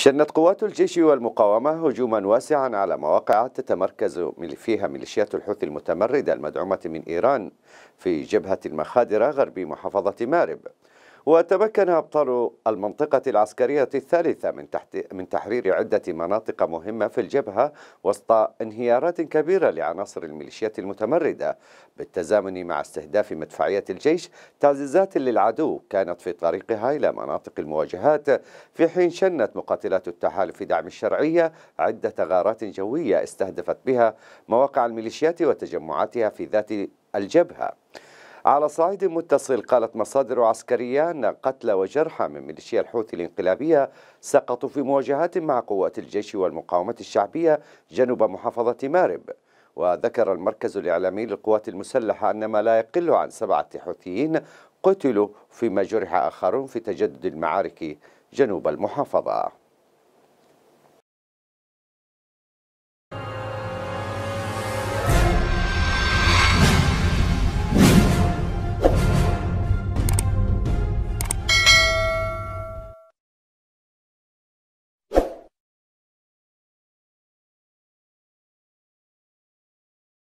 شنت قوات الجيش والمقاومة هجوما واسعا على مواقع تتمركز فيها ميليشيات الحوثي المتمردة المدعومة من إيران في جبهة المخادرة غرب محافظة مارب وتمكن أبطال المنطقة العسكرية الثالثة من, تحت من تحرير عدة مناطق مهمة في الجبهة وسط انهيارات كبيرة لعناصر الميليشيات المتمردة بالتزامن مع استهداف مدفعية الجيش تعزيزات للعدو كانت في طريقها إلى مناطق المواجهات في حين شنت مقاتلات التحالف دعم الشرعية عدة غارات جوية استهدفت بها مواقع الميليشيات وتجمعاتها في ذات الجبهة على صعيد متصل قالت مصادر عسكرية أن قتلى وجرحى من ميليشيا الحوثي الانقلابية سقطوا في مواجهات مع قوات الجيش والمقاومة الشعبية جنوب محافظة مارب وذكر المركز الإعلامي للقوات المسلحة أن ما لا يقل عن سبعة حوثيين قتلوا فيما جرح آخرون في تجدد المعارك جنوب المحافظة